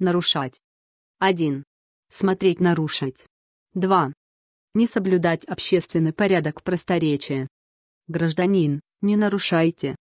Нарушать. 1. Смотреть нарушать. 2. Не соблюдать общественный порядок просторечия. Гражданин, не нарушайте.